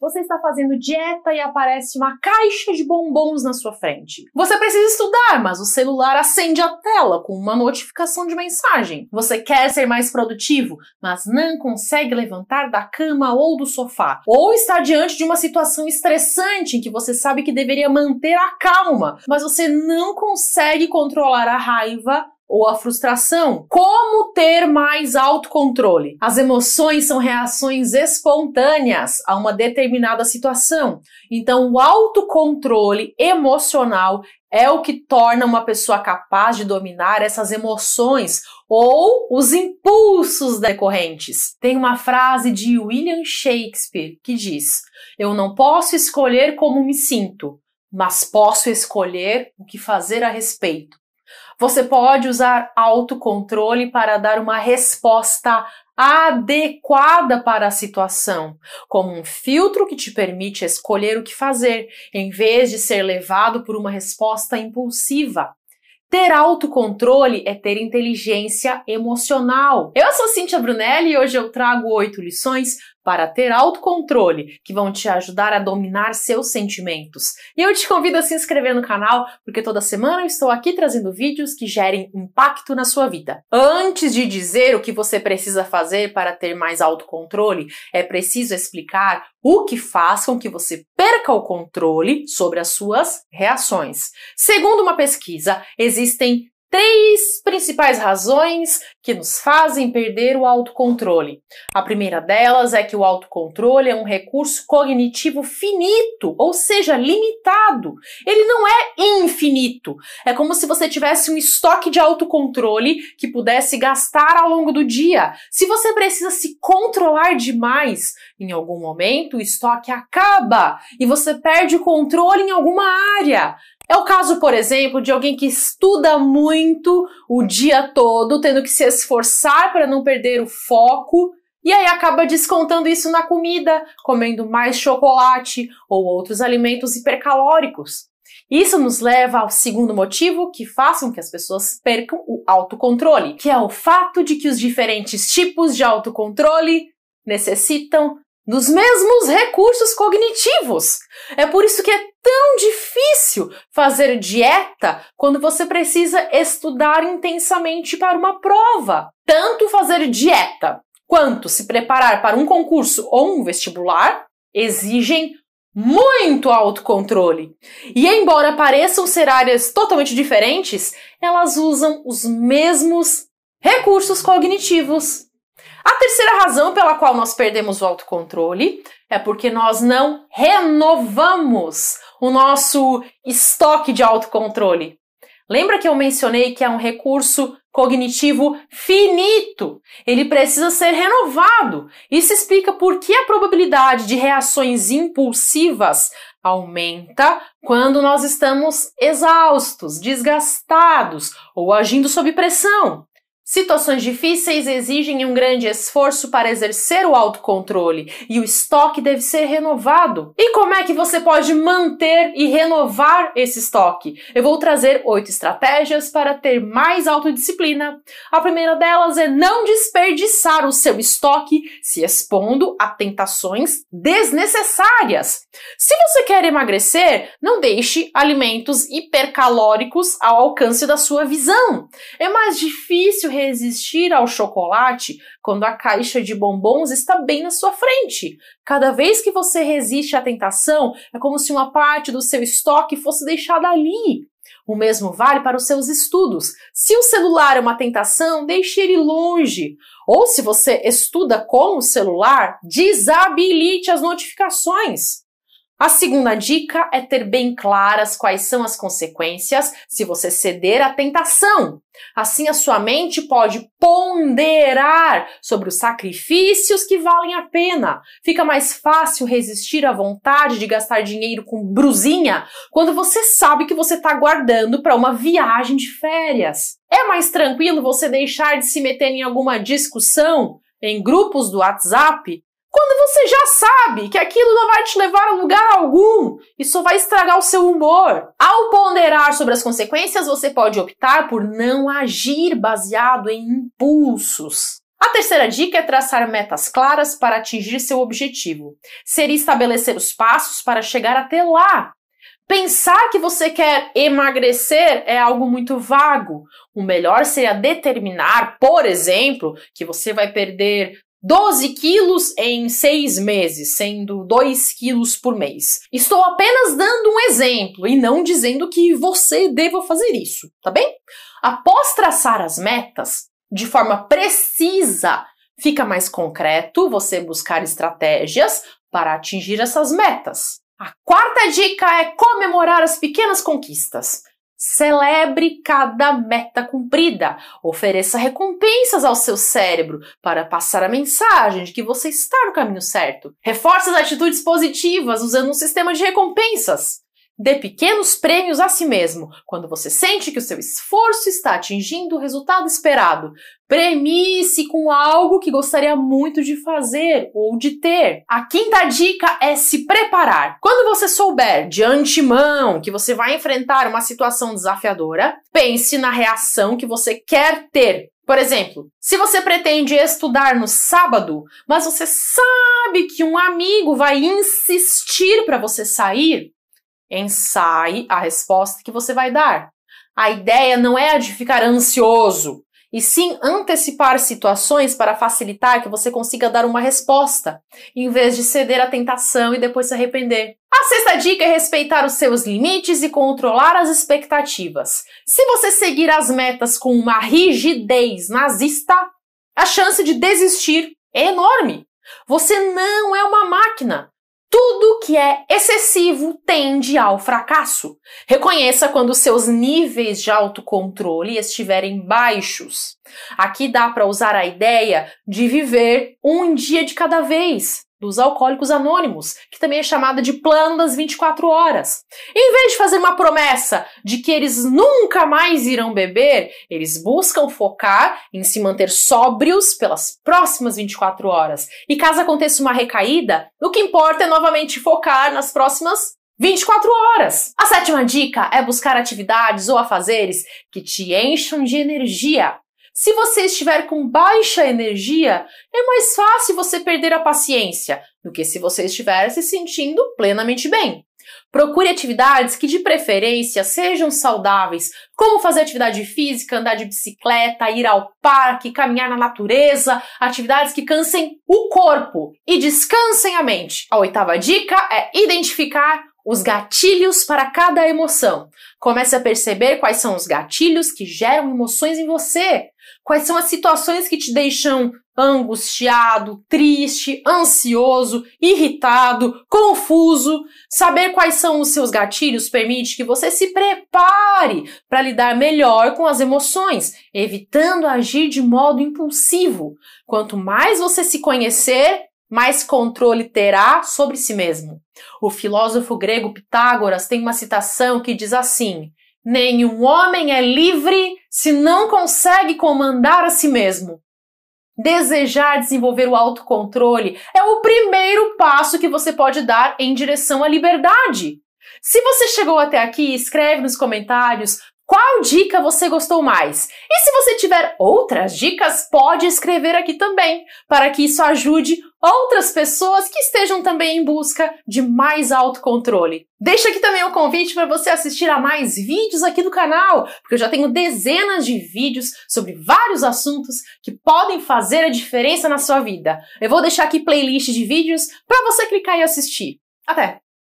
Você está fazendo dieta e aparece uma caixa de bombons na sua frente. Você precisa estudar, mas o celular acende a tela com uma notificação de mensagem. Você quer ser mais produtivo, mas não consegue levantar da cama ou do sofá. Ou está diante de uma situação estressante em que você sabe que deveria manter a calma, mas você não consegue controlar a raiva ou a frustração. Como ter mais autocontrole? As emoções são reações espontâneas a uma determinada situação. Então, o autocontrole emocional é o que torna uma pessoa capaz de dominar essas emoções ou os impulsos decorrentes. Tem uma frase de William Shakespeare que diz: Eu não posso escolher como me sinto, mas posso escolher o que fazer a respeito. Você pode usar autocontrole para dar uma resposta adequada para a situação, como um filtro que te permite escolher o que fazer, em vez de ser levado por uma resposta impulsiva. Ter autocontrole é ter inteligência emocional. Eu sou Cintia Brunelli e hoje eu trago oito lições para ter autocontrole, que vão te ajudar a dominar seus sentimentos. E eu te convido a se inscrever no canal, porque toda semana eu estou aqui trazendo vídeos que gerem impacto na sua vida. Antes de dizer o que você precisa fazer para ter mais autocontrole, é preciso explicar o que faz com que você perca o controle sobre as suas reações. Segundo uma pesquisa, existem três principais razões que nos fazem perder o autocontrole. A primeira delas é que o autocontrole é um recurso cognitivo finito, ou seja, limitado. Ele não é infinito. É como se você tivesse um estoque de autocontrole que pudesse gastar ao longo do dia. Se você precisa se controlar demais, em algum momento o estoque acaba e você perde o controle em alguma área. É o caso, por exemplo, de alguém que estuda muito o dia todo, tendo que se esforçar para não perder o foco, e aí acaba descontando isso na comida, comendo mais chocolate ou outros alimentos hipercalóricos. Isso nos leva ao segundo motivo que faz com que as pessoas percam o autocontrole, que é o fato de que os diferentes tipos de autocontrole necessitam dos mesmos recursos cognitivos. É por isso que é tão difícil fazer dieta quando você precisa estudar intensamente para uma prova. Tanto fazer dieta quanto se preparar para um concurso ou um vestibular exigem muito autocontrole. E embora pareçam ser áreas totalmente diferentes, elas usam os mesmos recursos cognitivos a terceira razão pela qual nós perdemos o autocontrole é porque nós não renovamos o nosso estoque de autocontrole. Lembra que eu mencionei que é um recurso cognitivo finito? Ele precisa ser renovado. Isso explica por que a probabilidade de reações impulsivas aumenta quando nós estamos exaustos, desgastados ou agindo sob pressão. Situações difíceis exigem um grande esforço para exercer o autocontrole e o estoque deve ser renovado. E como é que você pode manter e renovar esse estoque? Eu vou trazer oito estratégias para ter mais autodisciplina. A primeira delas é não desperdiçar o seu estoque se expondo a tentações desnecessárias. Se você quer emagrecer, não deixe alimentos hipercalóricos ao alcance da sua visão. É mais difícil difícil resistir ao chocolate quando a caixa de bombons está bem na sua frente. Cada vez que você resiste à tentação, é como se uma parte do seu estoque fosse deixada ali. O mesmo vale para os seus estudos. Se o celular é uma tentação, deixe ele longe. Ou se você estuda com o celular, desabilite as notificações. A segunda dica é ter bem claras quais são as consequências se você ceder à tentação. Assim, a sua mente pode ponderar sobre os sacrifícios que valem a pena. Fica mais fácil resistir à vontade de gastar dinheiro com brusinha quando você sabe que você está guardando para uma viagem de férias. É mais tranquilo você deixar de se meter em alguma discussão em grupos do WhatsApp quando você já sabe que aquilo não vai te levar a lugar algum e só vai estragar o seu humor. Ao ponderar sobre as consequências, você pode optar por não agir baseado em impulsos. A terceira dica é traçar metas claras para atingir seu objetivo. Seria estabelecer os passos para chegar até lá. Pensar que você quer emagrecer é algo muito vago. O melhor seria determinar, por exemplo, que você vai perder 12 quilos em 6 meses, sendo 2 quilos por mês. Estou apenas dando um exemplo e não dizendo que você deva fazer isso, tá bem? Após traçar as metas de forma precisa, fica mais concreto você buscar estratégias para atingir essas metas. A quarta dica é comemorar as pequenas conquistas. Celebre cada meta cumprida. Ofereça recompensas ao seu cérebro para passar a mensagem de que você está no caminho certo. Reforce as atitudes positivas usando um sistema de recompensas. Dê pequenos prêmios a si mesmo quando você sente que o seu esforço está atingindo o resultado esperado. Premie-se com algo que gostaria muito de fazer ou de ter. A quinta dica é se preparar. Quando você souber de antemão que você vai enfrentar uma situação desafiadora, pense na reação que você quer ter por exemplo, se você pretende estudar no sábado, mas você sabe que um amigo vai insistir para você sair, Ensaie a resposta que você vai dar. A ideia não é a de ficar ansioso, e sim antecipar situações para facilitar que você consiga dar uma resposta, em vez de ceder à tentação e depois se arrepender. A sexta dica é respeitar os seus limites e controlar as expectativas. Se você seguir as metas com uma rigidez nazista, a chance de desistir é enorme. Você não é uma máquina. Tudo que é excessivo tende ao fracasso. Reconheça quando seus níveis de autocontrole estiverem baixos. Aqui dá para usar a ideia de viver um dia de cada vez dos alcoólicos anônimos, que também é chamada de plano das 24 horas. Em vez de fazer uma promessa de que eles nunca mais irão beber, eles buscam focar em se manter sóbrios pelas próximas 24 horas. E caso aconteça uma recaída, o que importa é novamente focar nas próximas 24 horas. A sétima dica é buscar atividades ou afazeres que te encham de energia se você estiver com baixa energia, é mais fácil você perder a paciência do que se você estiver se sentindo plenamente bem. Procure atividades que de preferência sejam saudáveis, como fazer atividade física, andar de bicicleta, ir ao parque, caminhar na natureza, atividades que cansem o corpo e descansem a mente. A oitava dica é identificar os gatilhos para cada emoção. Comece a perceber quais são os gatilhos que geram emoções em você. Quais são as situações que te deixam angustiado, triste, ansioso, irritado, confuso? Saber quais são os seus gatilhos permite que você se prepare para lidar melhor com as emoções, evitando agir de modo impulsivo. Quanto mais você se conhecer, mais controle terá sobre si mesmo. O filósofo grego Pitágoras tem uma citação que diz assim: Nenhum homem é livre se não consegue comandar a si mesmo. Desejar desenvolver o autocontrole é o primeiro passo que você pode dar em direção à liberdade. Se você chegou até aqui, escreve nos comentários qual dica você gostou mais? E se você tiver outras dicas, pode escrever aqui também, para que isso ajude outras pessoas que estejam também em busca de mais autocontrole. Deixa aqui também um convite para você assistir a mais vídeos aqui do canal, porque eu já tenho dezenas de vídeos sobre vários assuntos que podem fazer a diferença na sua vida. Eu vou deixar aqui playlist de vídeos para você clicar e assistir. Até!